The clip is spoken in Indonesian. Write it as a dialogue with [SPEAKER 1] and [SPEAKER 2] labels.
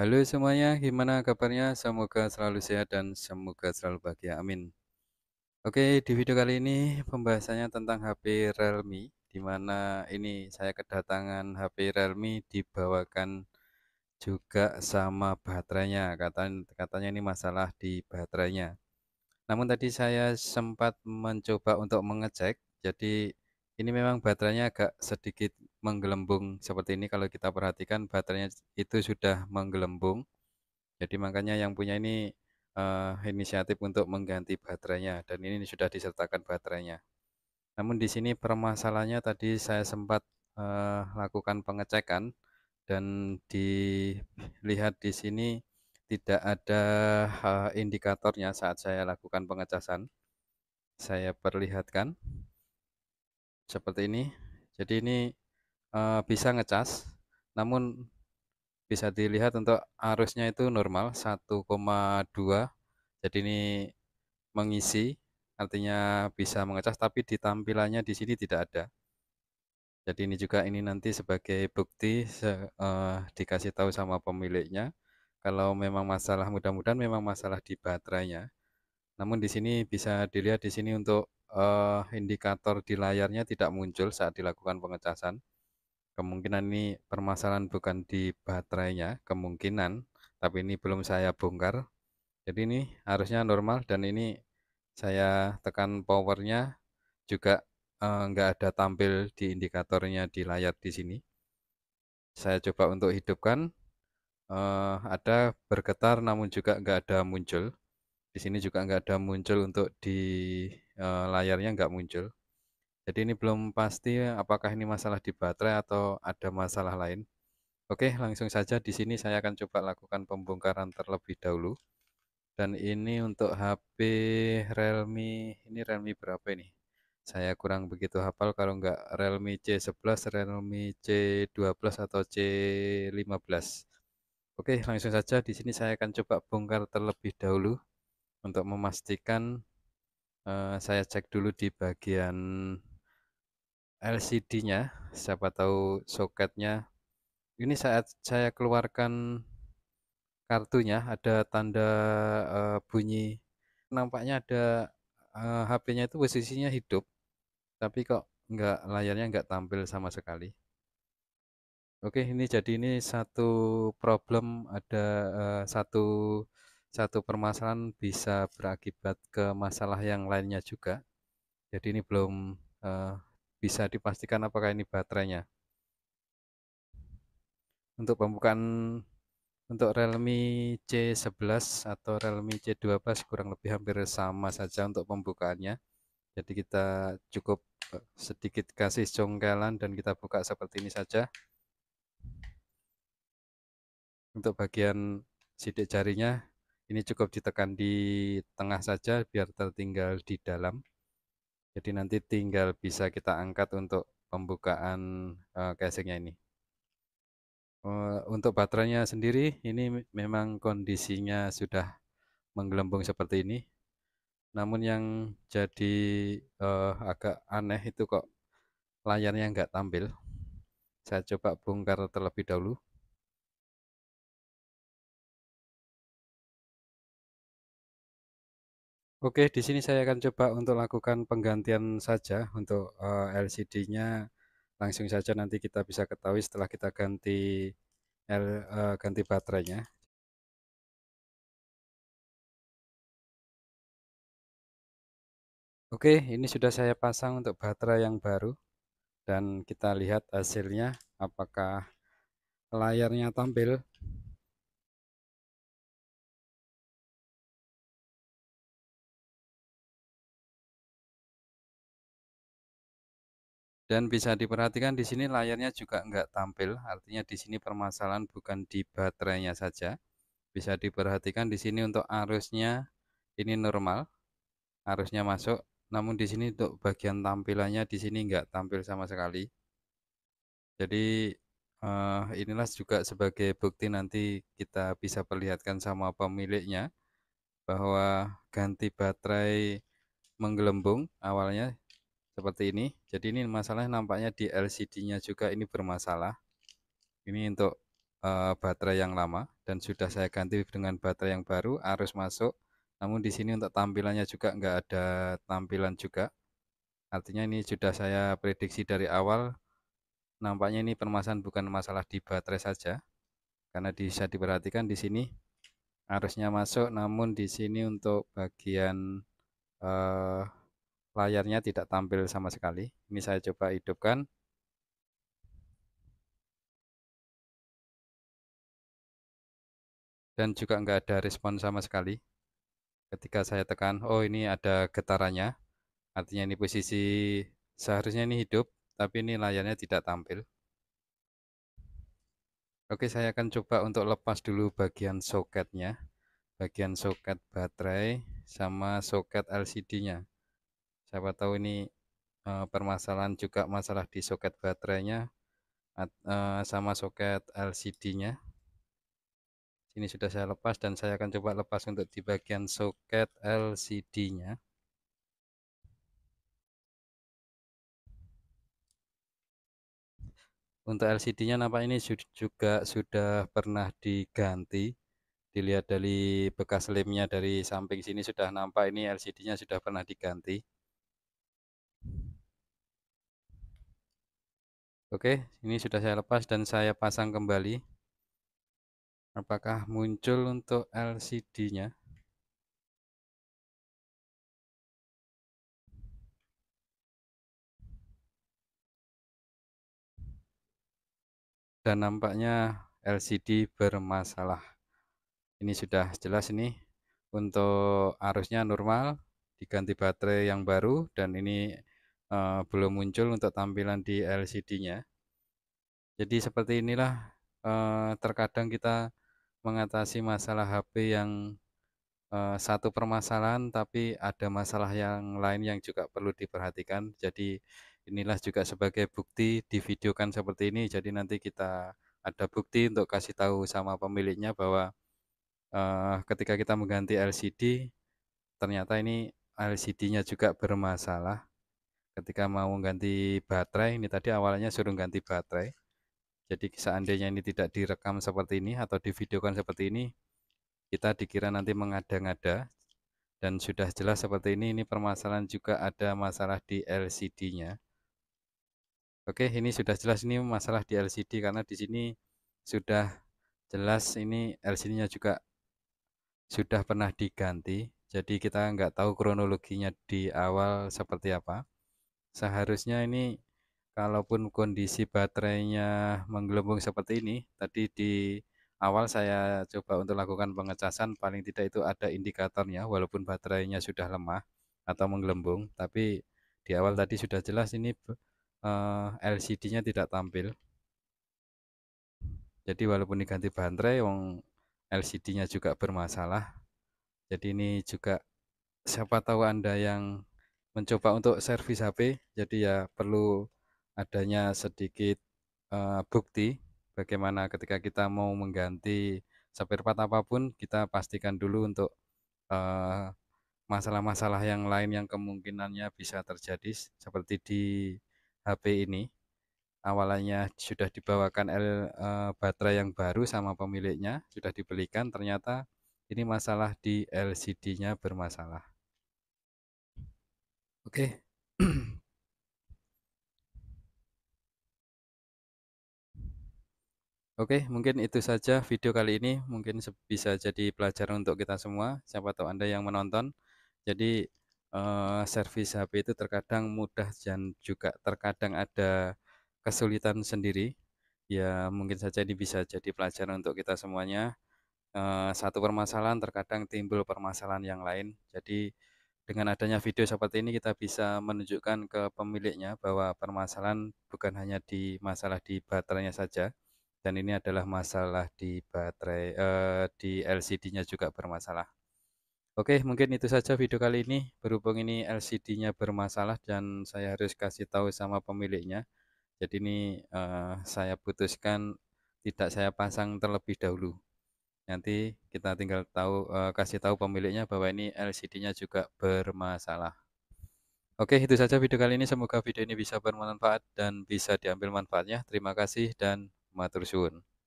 [SPEAKER 1] Halo semuanya, gimana kabarnya? Semoga selalu sehat dan semoga selalu bahagia. Amin. Oke, di video kali ini pembahasannya tentang HP Realme, di mana ini saya kedatangan HP Realme dibawakan juga sama baterainya. Katanya, katanya ini masalah di baterainya. Namun tadi saya sempat mencoba untuk mengecek, jadi ini memang baterainya agak sedikit menggelembung seperti ini kalau kita perhatikan baterainya itu sudah menggelembung jadi makanya yang punya ini uh, inisiatif untuk mengganti baterainya dan ini sudah disertakan baterainya namun di sini permasalahannya tadi saya sempat uh, lakukan pengecekan dan dilihat di sini tidak ada uh, indikatornya saat saya lakukan pengecasan saya perlihatkan seperti ini jadi ini uh, bisa ngecas namun bisa dilihat untuk arusnya itu normal 1,2 jadi ini mengisi artinya bisa mengecas tapi di tampilannya di sini tidak ada jadi ini juga ini nanti sebagai bukti uh, dikasih tahu sama pemiliknya kalau memang masalah mudah-mudahan memang masalah di baterainya namun di sini bisa dilihat di sini untuk uh, indikator di layarnya tidak muncul saat dilakukan pengecasan kemungkinan ini permasalahan bukan di baterainya, kemungkinan, tapi ini belum saya bongkar. Jadi ini harusnya normal dan ini saya tekan powernya juga enggak eh, ada tampil di indikatornya di layar di sini. Saya coba untuk hidupkan, eh, ada bergetar namun juga enggak ada muncul. Di sini juga enggak ada muncul untuk di eh, layarnya enggak muncul. Jadi ini belum pasti apakah ini masalah di baterai atau ada masalah lain. Oke, langsung saja di sini saya akan coba lakukan pembongkaran terlebih dahulu. Dan ini untuk HP Realme, ini Realme berapa ini? Saya kurang begitu hafal kalau enggak Realme C11, Realme C12 atau C15. Oke, langsung saja di sini saya akan coba bongkar terlebih dahulu untuk memastikan eh, saya cek dulu di bagian LCD-nya, siapa tahu soketnya. Ini saat saya keluarkan kartunya ada tanda uh, bunyi. Nampaknya ada uh, eh, HP-nya itu posisinya hidup, tapi kok nggak layarnya nggak tampil sama sekali. Oke, ini jadi ini satu problem ada uh, satu satu permasalahan bisa berakibat ke masalah yang lainnya juga. Jadi ini belum uh, bisa dipastikan apakah ini baterainya. Untuk pembukaan untuk Realme C11 atau Realme C12 kurang lebih hampir sama saja untuk pembukaannya. Jadi kita cukup eh, sedikit kasih congkelan dan kita buka seperti ini saja. Untuk bagian sidik jarinya ini cukup ditekan di tengah saja biar tertinggal di dalam. Jadi nanti tinggal bisa kita angkat untuk pembukaan uh, casingnya ini. Uh, untuk baterainya sendiri ini memang kondisinya sudah menggelembung seperti ini. Namun yang jadi uh, agak aneh itu kok layarnya nggak tampil. Saya coba bongkar terlebih dahulu. Oke, di sini saya akan coba untuk lakukan penggantian saja untuk eh, LCD-nya. Langsung saja nanti kita bisa ketahui setelah kita ganti L, eh, ganti baterainya. Oke, ini sudah saya pasang untuk baterai yang baru dan kita lihat hasilnya apakah layarnya tampil Dan bisa diperhatikan di sini layarnya juga enggak tampil, artinya di sini permasalahan bukan di baterainya saja. Bisa diperhatikan di sini untuk arusnya ini normal, arusnya masuk, namun di sini untuk bagian tampilannya di sini nggak tampil sama sekali. Jadi uh, inilah juga sebagai bukti nanti kita bisa perlihatkan sama pemiliknya bahwa ganti baterai menggelembung awalnya seperti ini jadi ini masalah nampaknya di LCD nya juga ini bermasalah ini untuk uh, baterai yang lama dan sudah saya ganti dengan baterai yang baru arus masuk namun di sini untuk tampilannya juga nggak ada tampilan juga artinya ini sudah saya prediksi dari awal nampaknya ini permasalahan bukan masalah di baterai saja karena bisa diperhatikan di sini arusnya masuk namun di sini untuk bagian uh, layarnya tidak tampil sama sekali ini saya coba hidupkan dan juga nggak ada respon sama sekali ketika saya tekan oh ini ada getarannya artinya ini posisi seharusnya ini hidup tapi ini layarnya tidak tampil Oke saya akan coba untuk lepas dulu bagian soketnya bagian soket baterai sama soket LCD nya siapa tahu ini uh, permasalahan juga masalah di soket baterainya at, uh, sama soket LCD-nya ini sudah saya lepas dan saya akan coba lepas untuk di bagian soket LCD-nya untuk LCD-nya nampak ini juga sudah pernah diganti dilihat dari bekas lemnya dari samping sini sudah nampak ini LCD-nya sudah pernah diganti Oke, ini sudah saya lepas dan saya pasang kembali. Apakah muncul untuk LCD-nya? Dan nampaknya LCD bermasalah. Ini sudah jelas ini untuk arusnya normal, diganti baterai yang baru dan ini uh, belum muncul untuk tampilan di LCD-nya. Jadi seperti inilah uh, terkadang kita mengatasi masalah HP yang uh, satu permasalahan tapi ada masalah yang lain yang juga perlu diperhatikan. Jadi inilah juga sebagai bukti divideokan seperti ini. Jadi nanti kita ada bukti untuk kasih tahu sama pemiliknya bahwa uh, ketika kita mengganti LCD ternyata ini LCD-nya juga bermasalah ketika mau ganti baterai ini tadi awalnya suruh ganti baterai jadi seandainya ini tidak direkam seperti ini atau divideokan seperti ini kita dikira nanti mengada-ngada dan sudah jelas seperti ini ini permasalahan juga ada masalah di LCD nya Oke ini sudah jelas ini masalah di LCD karena di sini sudah jelas ini LCD nya juga sudah pernah diganti jadi kita nggak tahu kronologinya di awal seperti apa seharusnya ini kalaupun kondisi baterainya menggelembung seperti ini tadi di awal saya coba untuk lakukan pengecasan paling tidak itu ada indikatornya walaupun baterainya sudah lemah atau menggelembung tapi di awal tadi sudah jelas ini eh, LCD-nya tidak tampil jadi walaupun diganti baterai wong LCD-nya juga bermasalah jadi ini juga siapa tahu Anda yang mencoba untuk servis HP jadi ya perlu adanya sedikit uh, bukti bagaimana ketika kita mau mengganti spare part apapun kita pastikan dulu untuk masalah eh, masalah-masalah yang lain yang kemungkinannya bisa terjadi seperti di HP ini awalnya sudah dibawakan L, e, baterai yang baru sama pemiliknya sudah dibelikan ternyata ini masalah di LCD-nya bermasalah Oke. Oke, mungkin itu saja video kali ini. Mungkin bisa jadi pelajaran untuk kita semua. Siapa tahu Anda yang menonton. Jadi, eh, servis HP itu terkadang mudah dan juga terkadang ada kesulitan sendiri. Ya, mungkin saja ini bisa jadi pelajaran untuk kita semuanya. Eh, satu permasalahan terkadang timbul permasalahan yang lain. Jadi, dengan adanya video seperti ini kita bisa menunjukkan ke pemiliknya bahwa permasalahan bukan hanya di masalah di baterainya saja dan ini adalah masalah di baterai eh, di LCD-nya juga bermasalah. Oke, mungkin itu saja video kali ini. Berhubung ini LCD-nya bermasalah dan saya harus kasih tahu sama pemiliknya. Jadi ini eh, saya putuskan tidak saya pasang terlebih dahulu. Nanti kita tinggal tahu uh, kasih tahu pemiliknya bahwa ini LCD-nya juga bermasalah. Oke, itu saja video kali ini. Semoga video ini bisa bermanfaat dan bisa diambil manfaatnya. Terima kasih dan matur suwun.